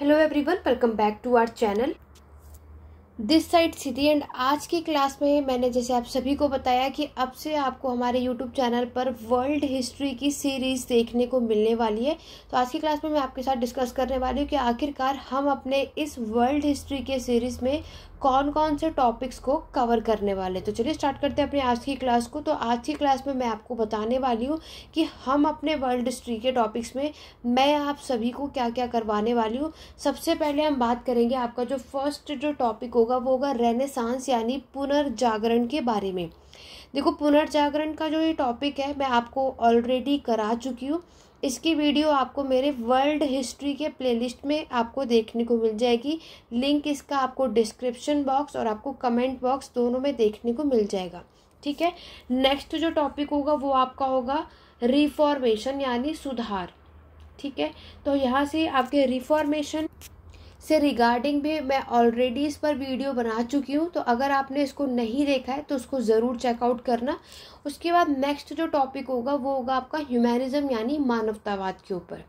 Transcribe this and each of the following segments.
Hello everyone welcome back to our channel this side city and आज की class में मैंने जैसे आप सभी को बताया कि अब से आपको हमारे यूट्यूब चैनल पर वर्ल्ड हिस्ट्री की सीरीज़ देखने को मिलने वाली है तो आज की क्लास में मैं आपके साथ डिस्कस करने वाली हूँ कि आखिरकार हम अपने इस वर्ल्ड हिस्ट्री के सीरीज़ में कौन कौन से टॉपिक्स को कवर करने वाले तो चलिए स्टार्ट करते हैं अपनी आज की क्लास को तो आज की क्लास में मैं आपको बताने वाली हूँ कि हम अपने वर्ल्ड हिस्ट्री के टॉपिक्स में मैं आप सभी को क्या क्या करवाने वाली हूँ सबसे पहले हम बात करेंगे आपका जो फर्स्ट जो टॉपिक होगा वो होगा रेनेसांस यानी पुनर्जागरण के बारे में देखो पुनर्जागरण का जो ये टॉपिक है मैं आपको ऑलरेडी करा चुकी हूँ इसकी वीडियो आपको मेरे वर्ल्ड हिस्ट्री के प्लेलिस्ट में आपको देखने को मिल जाएगी लिंक इसका आपको डिस्क्रिप्शन बॉक्स और आपको कमेंट बॉक्स दोनों में देखने को मिल जाएगा ठीक है नेक्स्ट जो टॉपिक होगा वो आपका होगा रिफॉर्मेशन यानी सुधार ठीक है तो यहाँ से आपके रिफॉर्मेशन से रिगार्डिंग भी मैं ऑलरेडी इस पर वीडियो बना चुकी हूँ तो अगर आपने इसको नहीं देखा है तो उसको ज़रूर चेकआउट करना उसके बाद नेक्स्ट जो टॉपिक होगा वो होगा आपका ह्यूमैनिज़्म यानी मानवतावाद के ऊपर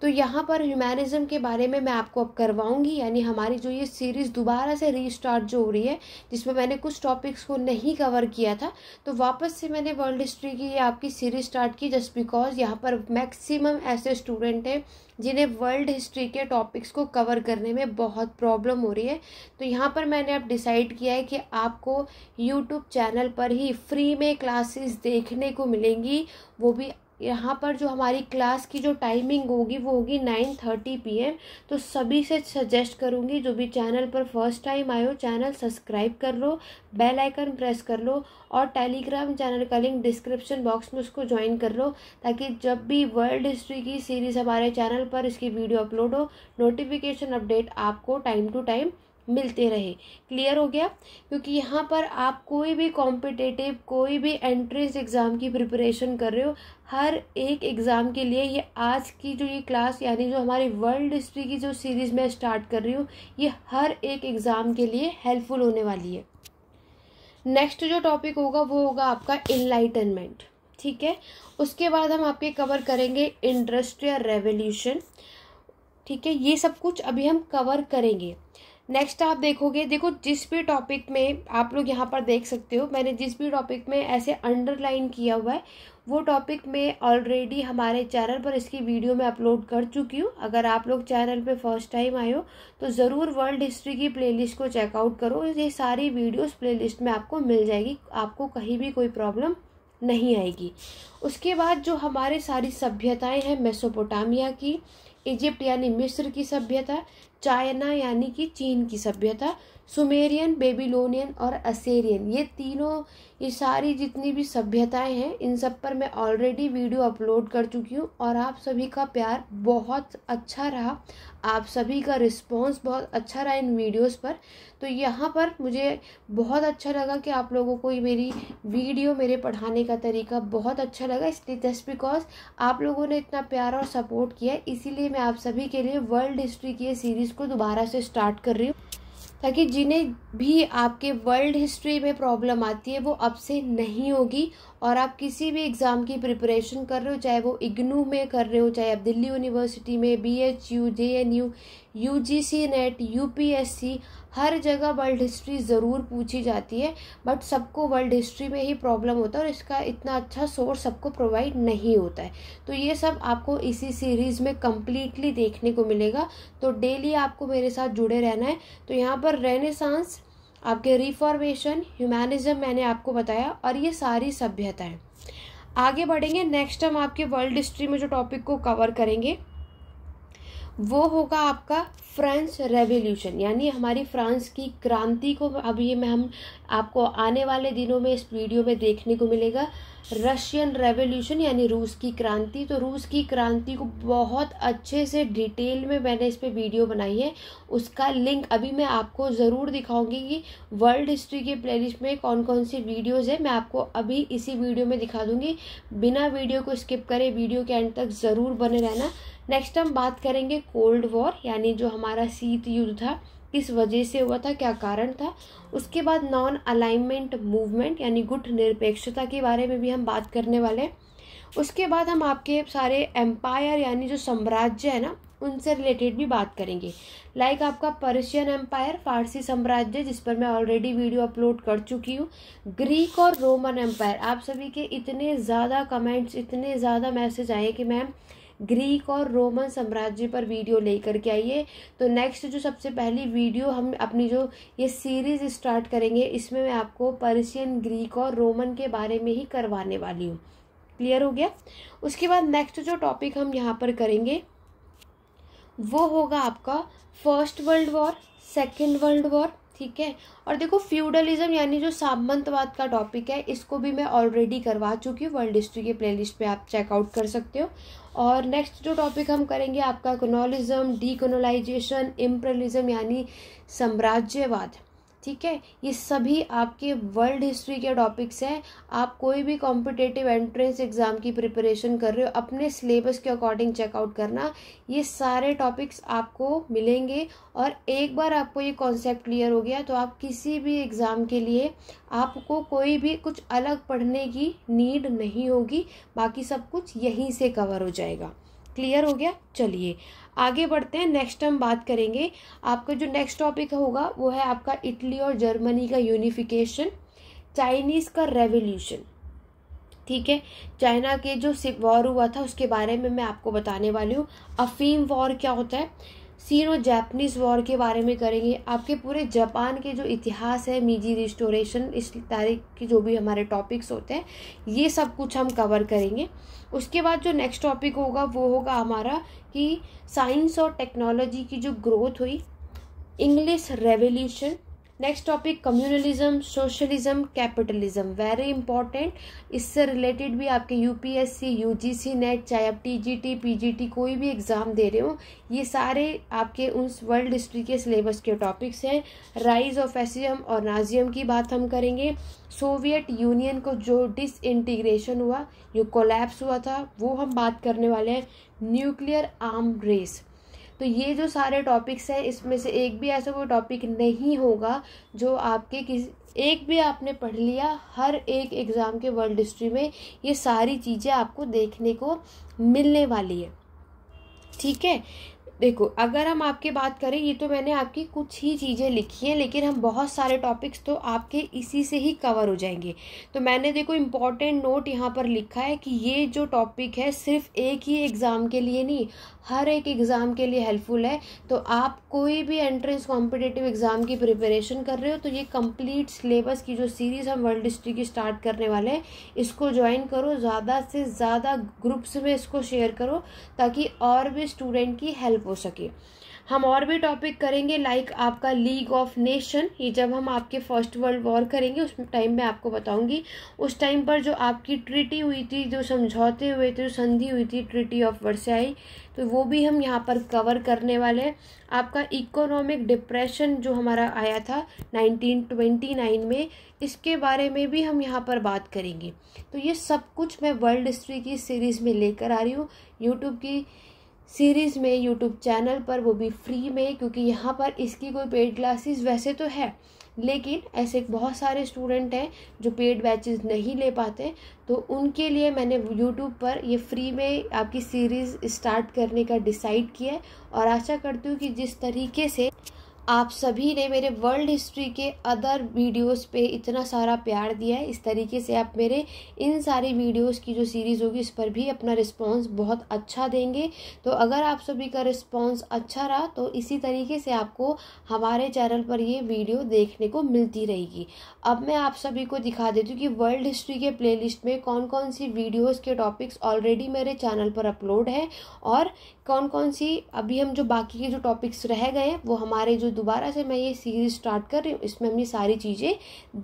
तो यहाँ पर ह्यूमैनिज़्म के बारे में मैं आपको अब करवाऊँगी यानी हमारी जो ये सीरीज़ दोबारा से रीस्टार्ट जो हो रही है जिसमें मैंने कुछ टॉपिक्स को नहीं कवर किया था तो वापस से मैंने वर्ल्ड हिस्ट्री की आपकी सीरीज़ स्टार्ट की जस्ट बिकॉज यहाँ पर मैक्सिमम ऐसे स्टूडेंट हैं जिन्हें वर्ल्ड हिस्ट्री के टॉपिक्स को कवर करने में बहुत प्रॉब्लम हो रही है तो यहाँ पर मैंने अब डिसाइड किया है कि आपको यूट्यूब चैनल पर ही फ्री में क्लासेस क्लासेस देखने को मिलेंगी वो भी यहाँ पर जो हमारी क्लास की जो टाइमिंग होगी वो होगी नाइन थर्टी पी एम तो सभी से सजेस्ट करूँगी जो भी चैनल पर फर्स्ट टाइम आए हो चैनल सब्सक्राइब कर लो बेल आइकन प्रेस कर लो और टेलीग्राम चैनल का लिंक डिस्क्रिप्शन बॉक्स में उसको ज्वाइन कर लो ताकि जब भी वर्ल्ड हिस्ट्री की सीरीज़ हमारे चैनल पर इसकी वीडियो अपलोड हो नोटिफिकेशन अपडेट आपको टाइम टू टाइम मिलते रहे क्लियर हो गया क्योंकि यहाँ पर आप कोई भी कॉम्पिटेटिव कोई भी एंट्रेंस एग्ज़ाम की प्रिपरेशन कर रहे हो हर एक एग्ज़ाम के लिए ये आज की जो ये क्लास यानी जो हमारी वर्ल्ड हिस्ट्री की जो सीरीज़ मैं स्टार्ट कर रही हूँ ये हर एक एग्ज़ाम के लिए हेल्पफुल होने वाली है नेक्स्ट जो टॉपिक होगा वो होगा आपका इनलाइटनमेंट ठीक है उसके बाद हम आपके कवर करेंगे इंडस्ट्रियल रेवोल्यूशन ठीक है ये सब कुछ अभी हम कवर करेंगे नेक्स्ट आप देखोगे देखो जिस भी टॉपिक में आप लोग यहाँ पर देख सकते हो मैंने जिस भी टॉपिक में ऐसे अंडरलाइन किया हुआ है वो टॉपिक मैं ऑलरेडी हमारे चैनल पर इसकी वीडियो में अपलोड कर चुकी हूँ अगर आप लोग चैनल पे फर्स्ट टाइम आए हो तो ज़रूर वर्ल्ड हिस्ट्री की प्लेलिस्ट को चेकआउट करो ये सारी वीडियोस प्लेलिस्ट में आपको मिल जाएगी आपको कहीं भी कोई प्रॉब्लम नहीं आएगी उसके बाद जो हमारे सारी सभ्यताएँ हैं मेसोपोटामिया की इजिप्ट यानी मिस्र की सभ्यता चाइना यानी कि चीन की सभ्यता सुमेरियन बेबीलोनियन और असेरियन ये तीनों ये सारी जितनी भी सभ्यताएं हैं इन सब पर मैं ऑलरेडी वीडियो अपलोड कर चुकी हूँ और आप सभी का प्यार बहुत अच्छा रहा आप सभी का रिस्पांस बहुत अच्छा रहा इन वीडियोस पर तो यहाँ पर मुझे बहुत अच्छा लगा कि आप लोगों को ये मेरी वीडियो मेरे पढ़ाने का तरीका बहुत अच्छा लगा इसलिए जस्ट बिकॉज आप लोगों ने इतना प्यार और सपोर्ट किया इसीलिए मैं आप सभी के लिए वर्ल्ड हिस्ट्री की ये सीरीज़ इसको दोबारा से स्टार्ट कर रही हूँ ताकि जिन्हें भी आपके वर्ल्ड हिस्ट्री में प्रॉब्लम आती है वो अब से नहीं होगी और आप किसी भी एग्ज़ाम की प्रिपरेशन कर रहे हो चाहे वो इग्नू में कर रहे हो चाहे आप दिल्ली यूनिवर्सिटी में B H U J N U U G C net U P S C हर जगह वर्ल्ड हिस्ट्री ज़रूर पूछी जाती है बट सबको वर्ल्ड हिस्ट्री में ही प्रॉब्लम होता है और इसका इतना अच्छा सोर्स सबको प्रोवाइड नहीं होता है तो ये सब आपको इसी सीरीज़ में कम्प्लीटली देखने को मिलेगा तो डेली आपको मेरे साथ जुड़े रहना है तो यहाँ पर रेनेसांस आपके रिफॉर्मेशन ह्यूमैनिज्म मैंने आपको बताया और ये सारी सभ्यताएं आगे बढ़ेंगे नेक्स्ट हम आपके वर्ल्ड हिस्ट्री में जो टॉपिक को कवर करेंगे वो होगा आपका फ्रेंच रेवोल्यूशन यानी हमारी फ्रांस की क्रांति को अब ये मैं हम आपको आने वाले दिनों में इस वीडियो में देखने को मिलेगा रशियन रेवोल्यूशन यानी रूस की क्रांति तो रूस की क्रांति को बहुत अच्छे से डिटेल में मैंने इस पर वीडियो बनाई है उसका लिंक अभी मैं आपको ज़रूर दिखाऊंगी कि वर्ल्ड हिस्ट्री के प्लेलिस्ट में कौन कौन सी वीडियोज़ है मैं आपको अभी इसी वीडियो में दिखा दूंगी बिना वीडियो को स्किप करे वीडियो के एंड तक ज़रूर बने रहना नेक्स्ट हम बात करेंगे कोल्ड वॉर यानी जो हमारा शीत युद्ध था किस वजह से हुआ था क्या कारण था उसके बाद नॉन अलाइनमेंट मूवमेंट यानी गुट निरपेक्षता के बारे में भी हम बात करने वाले हैं उसके बाद हम आपके सारे एम्पायर यानी जो साम्राज्य है ना उनसे रिलेटेड भी बात करेंगे लाइक like आपका पर्शियन एम्पायर फारसी साम्राज्य जिस पर मैं ऑलरेडी वीडियो अपलोड कर चुकी हूँ ग्रीक और रोमन एम्पायर आप सभी के इतने ज़्यादा कमेंट्स इतने ज़्यादा मैसेज आए कि मैम ग्रीक और रोमन साम्राज्य पर वीडियो लेकर के आइए तो नेक्स्ट जो सबसे पहली वीडियो हम अपनी जो ये सीरीज़ स्टार्ट करेंगे इसमें मैं आपको पर्शियन ग्रीक और रोमन के बारे में ही करवाने वाली हूँ क्लियर हो गया उसके बाद नेक्स्ट जो टॉपिक हम यहाँ पर करेंगे वो होगा आपका first world war second world war ठीक है और देखो फ्यूडलिज्म यानी जो सामंतवाद का टॉपिक है इसको भी मैं ऑलरेडी करवा चुकी हूँ वर्ल्ड हिस्ट्री के प्लेलिस्ट पे आप चेकआउट कर सकते हो और नेक्स्ट जो टॉपिक हम करेंगे आपका इकोनोलिज्म डीकोनोलाइजेशन इम्प्रलिज्म यानी साम्राज्यवाद ठीक है ये सभी आपके वर्ल्ड हिस्ट्री के टॉपिक्स हैं आप कोई भी कॉम्पिटेटिव एंट्रेंस एग्ज़ाम की प्रिपरेशन कर रहे हो अपने सिलेबस के अकॉर्डिंग चेकआउट करना ये सारे टॉपिक्स आपको मिलेंगे और एक बार आपको ये कॉन्सेप्ट क्लियर हो गया तो आप किसी भी एग्ज़ाम के लिए आपको कोई भी कुछ अलग पढ़ने की नीड नहीं होगी बाकी सब कुछ यहीं से कवर हो जाएगा क्लियर हो गया चलिए आगे बढ़ते हैं नेक्स्ट हम बात करेंगे आपका जो नेक्स्ट टॉपिक होगा वो है आपका इटली और जर्मनी का यूनिफिकेशन चाइनीज़ का रेवोल्यूशन ठीक है चाइना के जो वॉर हुआ था उसके बारे में मैं आपको बताने वाली हूँ अफीम वॉर क्या होता है सीरो जापनीज़ वॉर के बारे में करेंगे आपके पूरे जापान के जो इतिहास है मीजी रिस्टोरेशन इस तारीख के जो भी हमारे टॉपिक्स होते हैं ये सब कुछ हम कवर करेंगे उसके बाद जो नेक्स्ट टॉपिक होगा वो होगा हमारा कि साइंस और टेक्नोलॉजी की जो ग्रोथ हुई English revolution next topic communalism socialism capitalism very important इससे रिलेटेड भी आपके यूपीएससी यूजीसी नेट चाहे आप टीजीटी पीजीटी कोई भी एग्ज़ाम दे रहे हो ये सारे आपके उस वर्ल्ड हिस्ट्री के सिलेबस के टॉपिक्स हैं राइज ऑफ एसियम और नाजियम की बात हम करेंगे सोवियत यूनियन को जो डिसइंटीग्रेशन हुआ जो कोलैप्स हुआ था वो हम बात करने वाले हैं न्यूक्लियर आर्म रेस तो ये जो सारे टॉपिक्स हैं इसमें से एक भी ऐसा कोई टॉपिक नहीं होगा जो आपके किस एक भी आपने पढ़ लिया हर एक एग्ज़ाम के वर्ल्ड हिस्ट्री में ये सारी चीज़ें आपको देखने को मिलने वाली है ठीक है देखो अगर हम आपकी बात करें ये तो मैंने आपकी कुछ ही चीज़ें लिखी हैं लेकिन हम बहुत सारे टॉपिक्स तो आपके इसी से ही कवर हो जाएंगे तो मैंने देखो इम्पॉर्टेंट नोट यहाँ पर लिखा है कि ये जो टॉपिक है सिर्फ एक ही एग्ज़ाम के लिए नहीं हर एक एग्ज़ाम के लिए हेल्पफुल है तो आप कोई भी एंट्रेंस कॉम्पिटेटिव एग्ज़ाम की प्रिपरेशन कर रहे हो तो ये कंप्लीट सिलेबस की जो सीरीज़ हम वर्ल्ड हिस्ट्री की स्टार्ट करने वाले हैं इसको ज्वाइन करो ज़्यादा से ज़्यादा ग्रुप्स में इसको शेयर करो ताकि और भी स्टूडेंट की हेल्प हो सके हम और भी टॉपिक करेंगे लाइक आपका लीग ऑफ नेशन ये जब हम आपके फर्स्ट वर्ल्ड वॉर करेंगे उस टाइम में आपको बताऊंगी उस टाइम पर जो आपकी ट्रिटी हुई थी जो समझौते हुए थे जो संधि हुई थी ट्रिटी ऑफ वर्साई तो वो भी हम यहाँ पर कवर करने वाले हैं आपका इकोनॉमिक डिप्रेशन जो हमारा आया था 1929 में इसके बारे में भी हम यहाँ पर बात करेंगे तो ये सब कुछ मैं वर्ल्ड हिस्ट्री की सीरीज़ में लेकर आ रही हूँ यूट्यूब की सीरीज़ में यूट्यूब चैनल पर वो भी फ्री में क्योंकि यहाँ पर इसकी कोई पेड क्लासेस वैसे तो है लेकिन ऐसे बहुत सारे स्टूडेंट हैं जो पेड बैचेस नहीं ले पाते तो उनके लिए मैंने यूट्यूब पर ये फ्री में आपकी सीरीज़ स्टार्ट करने का डिसाइड किया है और आशा करती हूँ कि जिस तरीके से आप सभी ने मेरे वर्ल्ड हिस्ट्री के अदर वीडियोस पे इतना सारा प्यार दिया है इस तरीके से आप मेरे इन सारी वीडियोस की जो सीरीज़ होगी इस पर भी अपना रिस्पांस बहुत अच्छा देंगे तो अगर आप सभी का रिस्पांस अच्छा रहा तो इसी तरीके से आपको हमारे चैनल पर ये वीडियो देखने को मिलती रहेगी अब मैं आप सभी को दिखा देती हूँ कि वर्ल्ड हिस्ट्री के प्ले में कौन कौन सी वीडियोज़ के टॉपिक्स ऑलरेडी मेरे चैनल पर अपलोड है और कौन कौन सी अभी हम जो बाकी के जो टॉपिक्स रह गए वो हमारे जो दोबारा से मैं ये सीरीज स्टार्ट कर रही हूँ इसमें हम ये सारी चीज़ें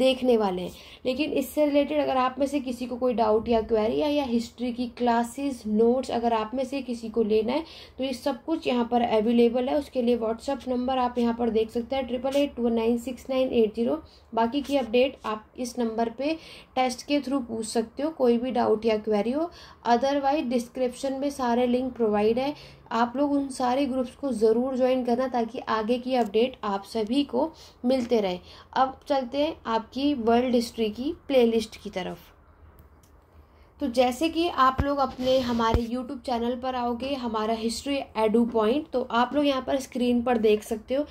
देखने वाले हैं लेकिन इससे रिलेटेड अगर आप में से किसी को कोई डाउट या क्वेरी है या हिस्ट्री की क्लासेस नोट्स अगर आप में से किसी को लेना है तो ये सब कुछ यहाँ पर अवेलेबल है उसके लिए व्हाट्सअप नंबर आप यहाँ पर देख सकते हैं triple eight two nine six nine eight zero बाकी की अपडेट आप इस नंबर पर टेस्ट के थ्रू पूछ सकते हो कोई भी डाउट या क्वेरी हो अदरवाइज डिस्क्रिप्शन में सारे लिंक प्रोवाइड है आप लोग उन सारे ग्रुप्स को ज़रूर ज्वाइन करना ताकि आगे की अपडेट आप सभी को मिलते रहे अब चलते हैं आपकी वर्ल्ड हिस्ट्री की प्लेलिस्ट की तरफ तो जैसे कि आप लोग अपने हमारे यूट्यूब चैनल पर आओगे हमारा हिस्ट्री एडू पॉइंट तो आप लोग यहाँ पर स्क्रीन पर देख सकते हो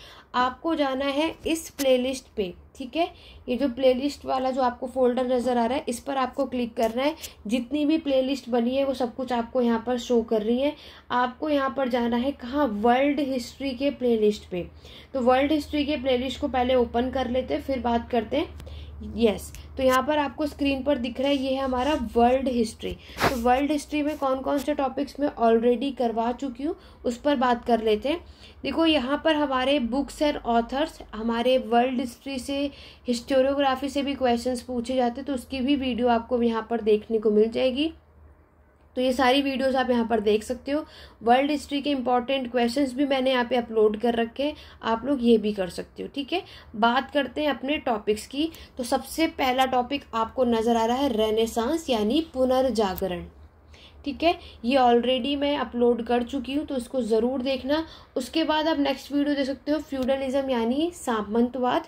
आपको जाना है इस प्लेलिस्ट पे ठीक है ये जो प्लेलिस्ट वाला जो आपको फोल्डर नज़र आ रहा है इस पर आपको क्लिक करना है जितनी भी प्लेलिस्ट बनी है वो सब कुछ आपको यहाँ पर शो कर रही है आपको यहाँ पर जाना है कहाँ वर्ल्ड हिस्ट्री के प्लेलिस्ट पे तो वर्ल्ड हिस्ट्री के प्लेलिस्ट को पहले ओपन कर लेते हैं फिर बात करते हैं यस yes. तो यहाँ पर आपको स्क्रीन पर दिख रहा है ये है हमारा वर्ल्ड हिस्ट्री तो वर्ल्ड हिस्ट्री में कौन कौन से टॉपिक्स मैं ऑलरेडी करवा चुकी हूँ उस पर बात कर लेते हैं देखो यहाँ पर हमारे बुक्स एंड ऑथर्स हमारे वर्ल्ड हिस्ट्री से हिस्टोरियोग्राफी से भी क्वेश्चंस पूछे जाते तो उसकी भी वीडियो आपको यहाँ पर देखने को मिल जाएगी तो ये सारी वीडियोस आप यहाँ पर देख सकते हो वर्ल्ड हिस्ट्री के इंपॉर्टेंट क्वेश्चंस भी मैंने यहाँ पे अपलोड कर रखे हैं आप लोग ये भी कर सकते हो ठीक है बात करते हैं अपने टॉपिक्स की तो सबसे पहला टॉपिक आपको नज़र आ रहा है रेनेसांस यानी पुनर्जागरण ठीक है ये ऑलरेडी मैं अपलोड कर चुकी हूँ तो इसको ज़रूर देखना उसके बाद आप नेक्स्ट वीडियो देख सकते हो फ्यूडलिज्म यानी सामंतवाद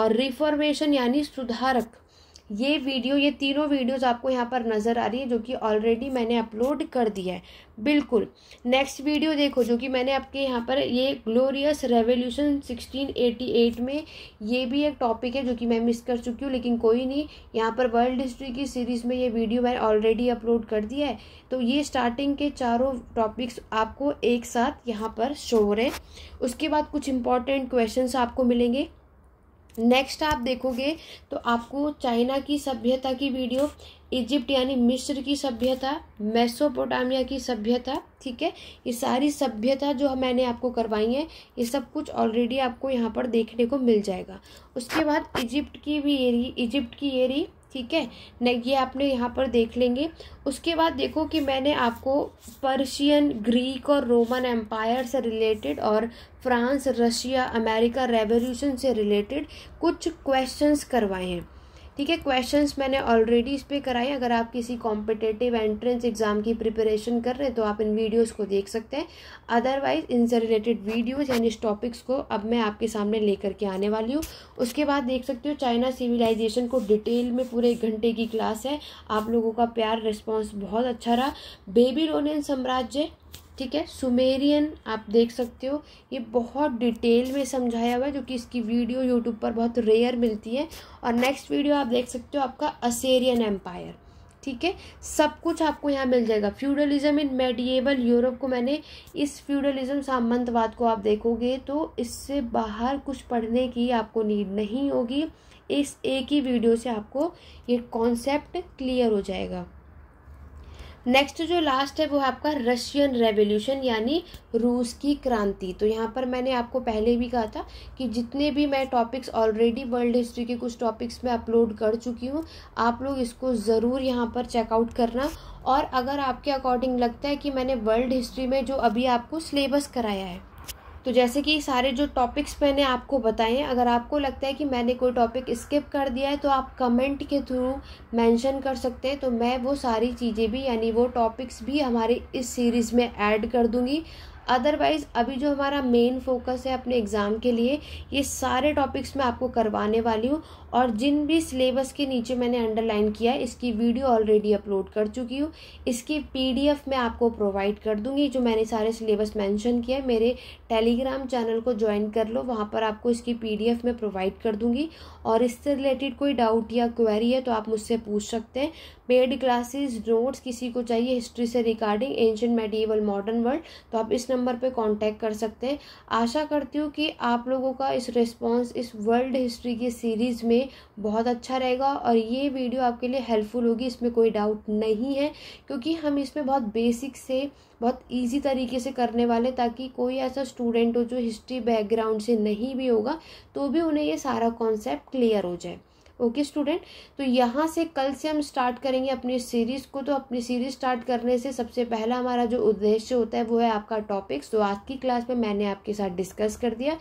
और रिफॉर्मेशन यानी सुधारक ये वीडियो ये तीनों वीडियोस आपको यहाँ पर नज़र आ रही है जो कि ऑलरेडी मैंने अपलोड कर दिया है बिल्कुल नेक्स्ट वीडियो देखो जो कि मैंने आपके यहाँ पर ये ग्लोरियस रेवोल्यूशन 1688 में ये भी एक टॉपिक है जो कि मैं मिस कर चुकी हूँ लेकिन कोई नहीं यहाँ पर वर्ल्ड हिस्ट्री की सीरीज़ में ये वीडियो मैंने ऑलरेडी अपलोड कर दिया है तो ये स्टार्टिंग के चारों टॉपिक्स आपको एक साथ यहाँ पर शो हो रहे उसके बाद कुछ इंपॉर्टेंट क्वेश्चन आपको मिलेंगे नेक्स्ट आप देखोगे तो आपको चाइना की सभ्यता की वीडियो इजिप्ट यानी मिस्र की सभ्यता मेसोपोटामिया की सभ्यता ठीक है ये सारी सभ्यता जो मैंने आपको करवाई है ये सब कुछ ऑलरेडी आपको यहाँ पर देखने को मिल जाएगा उसके बाद इजिप्ट की भी एरी इजिप्ट की एरी ठीक है न ये आपने यहाँ पर देख लेंगे उसके बाद देखो कि मैंने आपको पर्शियन ग्रीक और रोमन एम्पायर से रिलेटेड और फ्रांस रशिया अमेरिका रेवोल्यूशन से रिलेटेड कुछ क्वेश्चंस करवाए हैं ठीक है क्वेश्चंस मैंने ऑलरेडी इस पर कराए अगर आप किसी कॉम्पिटेटिव एंट्रेंस एग्ज़ाम की प्रिपरेशन कर रहे हैं तो आप इन वीडियोस को देख सकते हैं अदरवाइज इनसे रिलेटेड वीडियोज़ यानी इस टॉपिक्स को अब मैं आपके सामने लेकर के आने वाली हूँ उसके बाद देख सकते हो चाइना सिविलाइजेशन को डिटेल में पूरे एक घंटे की क्लास है आप लोगों का प्यार रिस्पॉन्स बहुत अच्छा रहा बेबी साम्राज्य ठीक है सुमेरियन आप देख सकते हो ये बहुत डिटेल में समझाया हुआ है जो कि इसकी वीडियो यूट्यूब पर बहुत रेयर मिलती है और नेक्स्ट वीडियो आप देख सकते हो आपका असेरियन एम्पायर ठीक है सब कुछ आपको यहाँ मिल जाएगा फ्यूडलिज्म इन मेडिएबल यूरोप को मैंने इस फ्यूडलिज्म सामंतवाद को आप देखोगे तो इससे बाहर कुछ पढ़ने की आपको नीड नहीं होगी इस एक ही वीडियो से आपको ये कॉन्सेप्ट क्लियर हो जाएगा नेक्स्ट जो लास्ट है वो है आपका रशियन रेवोल्यूशन यानी रूस की क्रांति तो यहाँ पर मैंने आपको पहले भी कहा था कि जितने भी मैं टॉपिक्स ऑलरेडी वर्ल्ड हिस्ट्री के कुछ टॉपिक्स में अपलोड कर चुकी हूँ आप लोग इसको ज़रूर यहाँ पर चेकआउट करना और अगर आपके अकॉर्डिंग लगता है कि मैंने वर्ल्ड हिस्ट्री में जो अभी आपको सिलेबस कराया है तो जैसे कि सारे जो टॉपिक्स मैंने आपको बताए हैं अगर आपको लगता है कि मैंने कोई टॉपिक स्किप कर दिया है तो आप कमेंट के थ्रू मेंशन कर सकते हैं तो मैं वो सारी चीज़ें भी यानी वो टॉपिक्स भी हमारे इस सीरीज़ में ऐड कर दूँगी अदरवाइज़ अभी जो हमारा मेन फोकस है अपने एग्ज़ाम के लिए ये सारे टॉपिक्स मैं आपको करवाने वाली हूँ और जिन भी सिलेबस के नीचे मैंने अंडरलाइन किया है इसकी वीडियो ऑलरेडी अपलोड कर चुकी हूँ इसकी पीडीएफ मैं आपको प्रोवाइड कर दूँगी जो मैंने सारे सिलेबस मेंशन किया है मेरे टेलीग्राम चैनल को ज्वाइन कर लो वहाँ पर आपको इसकी पीडीएफ मैं प्रोवाइड कर दूँगी और इससे रिलेटेड कोई डाउट या क्वेरी है तो आप मुझसे पूछ सकते हैं पेड क्लासेज नोट्स किसी को चाहिए हिस्ट्री से regarding ancient medieval modern world तो आप इस नंबर नंबर पे कांटेक्ट कर सकते हैं आशा करती हूँ कि आप लोगों का इस रिस्पांस इस वर्ल्ड हिस्ट्री की सीरीज़ में बहुत अच्छा रहेगा और ये वीडियो आपके लिए हेल्पफुल होगी इसमें कोई डाउट नहीं है क्योंकि हम इसमें बहुत बेसिक से बहुत इजी तरीके से करने वाले ताकि कोई ऐसा स्टूडेंट हो जो हिस्ट्री बैकग्राउंड से नहीं भी होगा तो भी उन्हें ये सारा कॉन्सेप्ट क्लियर हो जाए ओके स्टूडेंट तो यहाँ से कल से हम स्टार्ट करेंगे अपनी सीरीज़ को तो अपनी सीरीज़ स्टार्ट करने से सबसे पहला हमारा जो उद्देश्य होता है वो है आपका टॉपिक्स तो आज की क्लास में मैंने आपके साथ डिस्कस कर दिया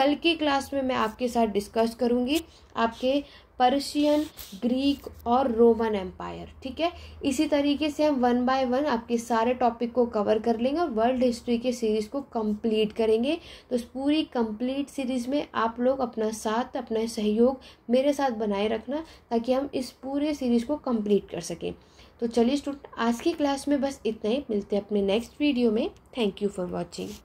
कल की क्लास में मैं आपके साथ डिस्कस करूँगी आपके पर्शियन ग्रीक और रोमन एम्पायर ठीक है इसी तरीके से हम वन बाय वन आपके सारे टॉपिक को कवर कर लेंगे और वर्ल्ड हिस्ट्री के सीरीज़ को कंप्लीट करेंगे तो इस पूरी कंप्लीट सीरीज़ में आप लोग अपना साथ अपना सहयोग मेरे साथ बनाए रखना ताकि हम इस पूरे सीरीज़ को कंप्लीट कर सकें तो चलिए स्टूडेंट आज की क्लास में बस इतना ही मिलते हैं अपने नेक्स्ट वीडियो में थैंक यू फॉर वॉचिंग